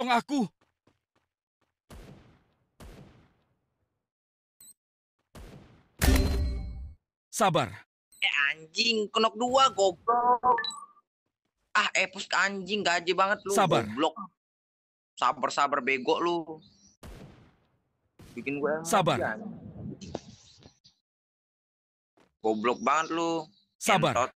Tolong aku! Sabar. Eh anjing, kenok dua goblok. Ah, epos eh, anjing gaji banget lu. Sabar. Goblok. Sabar sabar bego lu. Bikin gue Sabar. Matian. Goblok banget lu. Sabar. Entot.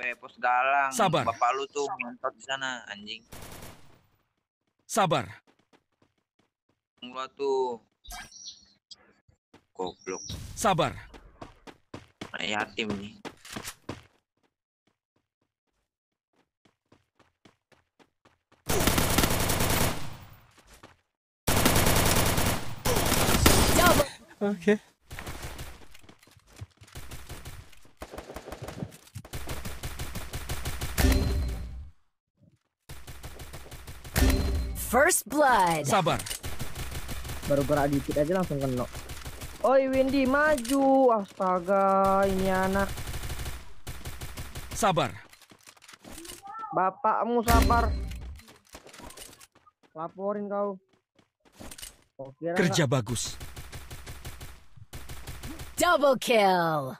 Weh, pos galang. Sabar. Bapak lu tuh ngentot di sana, anjing. Sabar. Lu tuh goblok. Sabar. Nah, yatim nih. Oke. Okay. First blood. Sabar. Baru gerak dikit aja langsung kena. Oi Windy maju. Astaga, ini anak. Sabar. Bapakmu sabar. Laporin kau. Oh, Kerja gak? bagus. Double kill.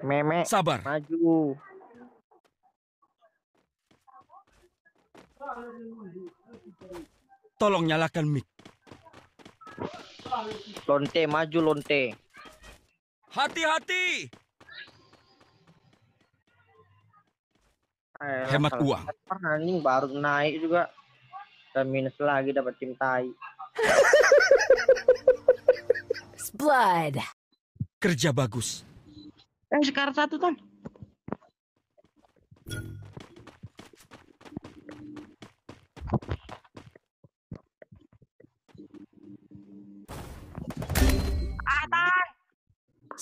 Meme. Sabar. Maju. Tolong nyalakan mic. Lonte maju lonte. Hati-hati. Eh, hemat uang. Anjing baru naik juga. Dan minus lagi dapat cintai. Blood. Kerja bagus. Eh, sekarang satu, ton.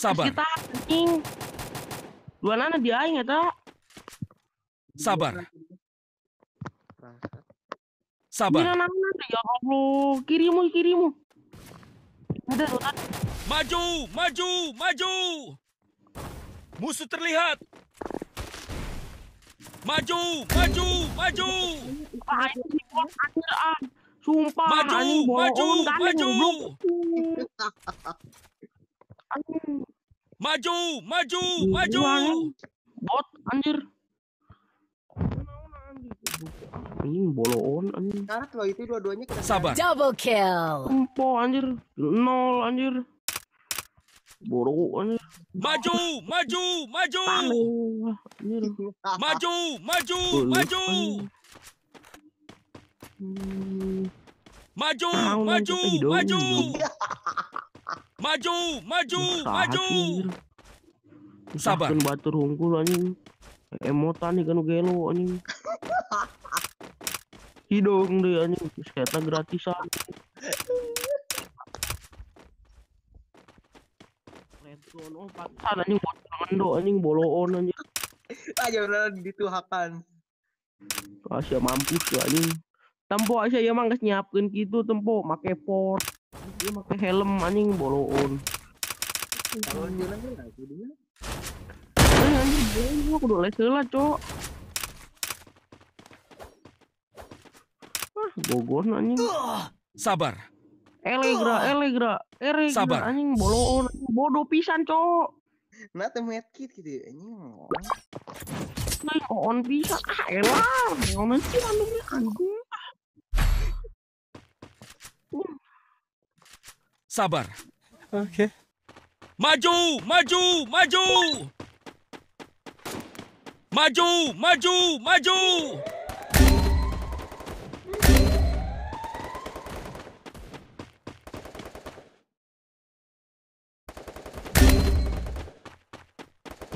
Sabar. Kita anjing. Dua nana dia aing eta. Ya, Sabar. Sabar. Kira naonan ya Allah, kirimu kirimu. Ada Maju, maju, maju. Musuh terlihat. Maju, maju, maju. Sumpah, maju, maju, maju. Maju, maju, iya, maju. Iya, iya. Bot anjir. Anjing bolon anjing. Karat lo itu dua-duanya kita. Sabar. Double kill. Empo anjir. Nol anjir. Boro anjir. Maju, maju, maju. Anjir. Maju, maju, maju. Maju, maju, maju. Maju, maju, Usaha, maju. Sabar. Kan batur hungkul anjing. Emotan nih kan gelo anjing. Hidung deh anjing, kereta gratisan. Redstone, oh patahan anjing buat tangan do anjing boloon anjing. Aja udah dituhakan. Asia mampus ya anjing. Tempo aja ya mangkas nyiapkeun gitu tempo make port dia pakai helm anjing bolon. kalau jalan lagi dia eh, anjing boloon aku udah les lah cok ah bogon anjing sabar Elegra, Elegra, Elegra, Sabar. anjing bolon, bodoh pisan cok. Nah temu medkit gitu ya, anjing. Nah on pisan, ah elah, ngomen sih anjing. Sabar. Oke. Maju, maju, maju. Maju, maju, maju.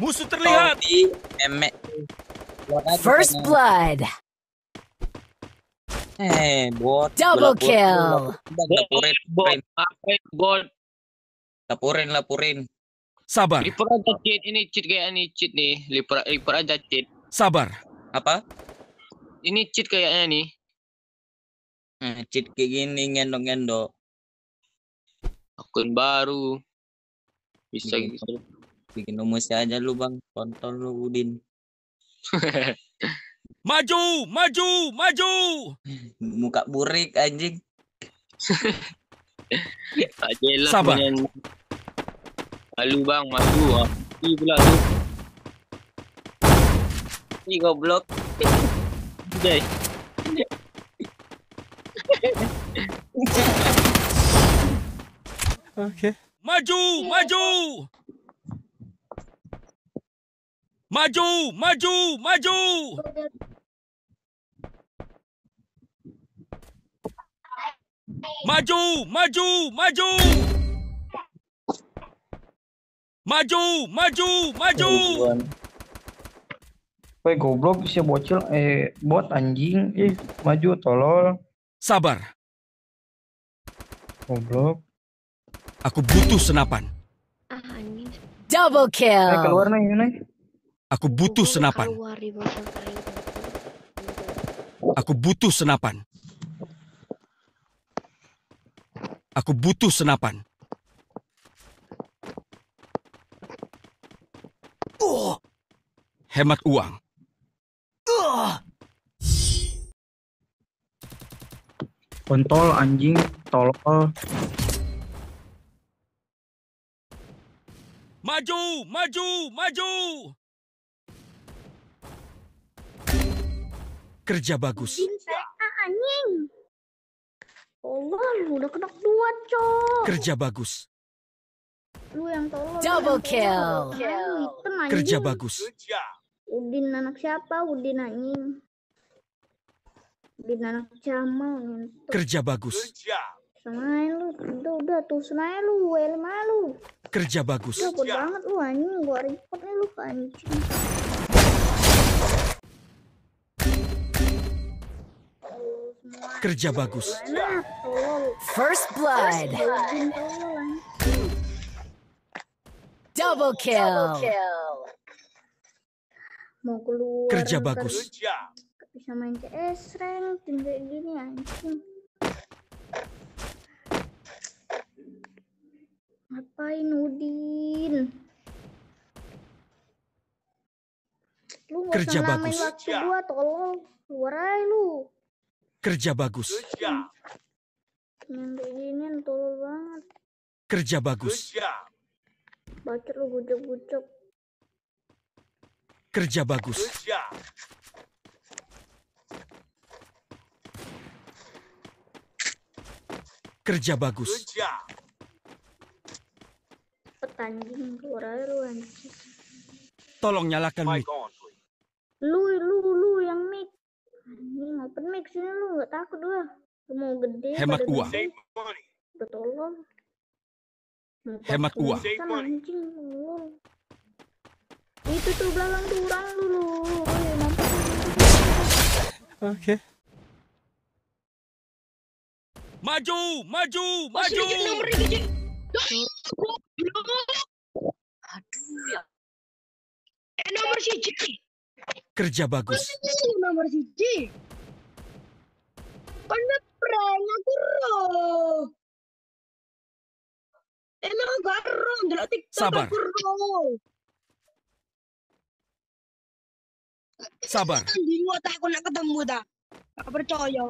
Musuh terlihat. First blood. Eh, bot. Double kill. Laporin, laporin, bot. Laporin, laporin. Sabar. Lipor aja cheat, ini cheat kayak ini cheat nih. Lipor, lipor aja cheat. Sabar. Apa? Ini cheat kayaknya nih. Hmm, nah, cheat kayak gini ngendo ngendo Akun baru. Bisa bikin, gitu. Bikin umusnya aja lu bang. Kontol lu Udin. Maju, maju, maju. Muka burik anjing. tak Sabar. Dengan... bang, maju ah. Ni pula tu. Ni goblok. Jai. okay. Maju, maju. Maju, maju, maju. Maju, maju, maju. Maju, maju, maju. Woi goblok si bocil eh bot anjing eh, maju tolol. Sabar. Goblok. Aku butuh senapan. Ah, anjing. Double kill. Eh, keluar nih, nih. Aku butuh senapan. Aku butuh senapan. Aku butuh senapan. Oh. Hemat uang. Oh. Kontol anjing, tolol. Maju, maju, maju. Kerja bagus. Anjing. Allah, lu udah kena dua, cok. Kerja bagus. Lu yang tolong. Double kill. kill. Kerja bagus. Udin anak siapa? Udin anjing. Udin anak Jamal. Kerja bagus. Senai lu, udah udah tuh senai lu, well malu. Kerja bagus. Repot banget lu anjing, gua repot lu anjing. Kerja bagus. First blood. Double kill. Mau keluar. Kerja bagus. Bisa main CS rank tim kayak gini anjing. Ngapain Udin? Lu gak Kerja usah bagus. waktu gua tolong. Keluar aja lu. Kerja bagus. Mimpi tolol banget. Kerja bagus. Kerja bagus. Kerja bagus. keluar air Tolong nyalakan mic. takut dua Mau gede. Hemat uang. betul Hemat uang. Itu tuh belakang tuh dulu. Oh, ya, Oke. Maju, maju, maju. Aduh ya. Eh nomor siji. Kerja bagus. Nomor siji. Karena prank aku roh. Emang aku roh, ndelok TikTok Sabar. aku roh. Sabar. Tanding tak aku nak ketemu ta. Tak percaya.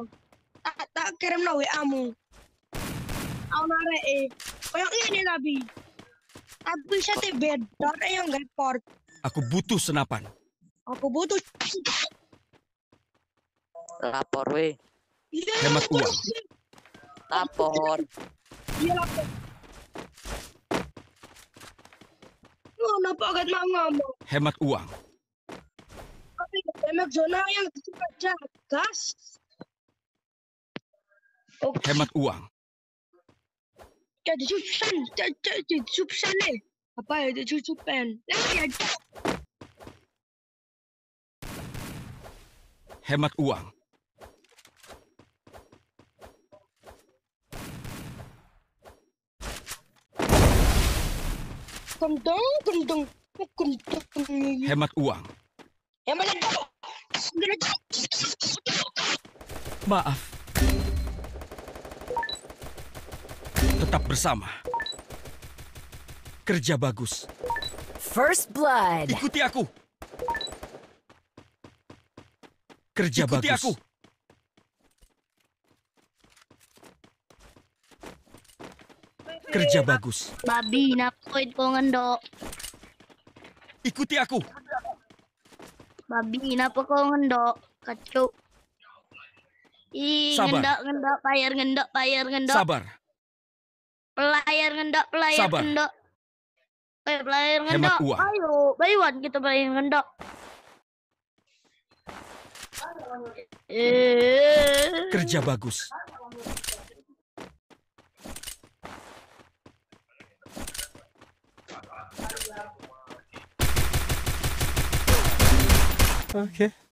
Tak tak kirim no WA mu. Aku narik eh. Kayak ini nabi. Tapi saya tebet, dorong yang gak Aku butuh senapan. Aku butuh. Lapor weh. Hemat iya, uang. Lapor. Kenapa mau ngomong? Hemat uang. Ya, hemat uang. Hemat uang. Kendeng, kendeng, kendeng. Hemat uang. Hemat itu. Maaf. Tetap bersama. Kerja bagus. First Blood. Ikuti aku. Kerja Ikuti bagus. aku. Kerja bagus. Babi, napoid ko ngendo. Ikuti aku. Babi, napa ko ngendo? Kacau. Ih, ngendok ngendok, payar, ngendok, payar, ngendok. Sabar. Pelayar, ngendok, pelayar, Sabar. ngendok. Eh, pelayar, uang. Ayo, bayuan kita pelayar, ngendak. Eh. Kerja bagus. Okay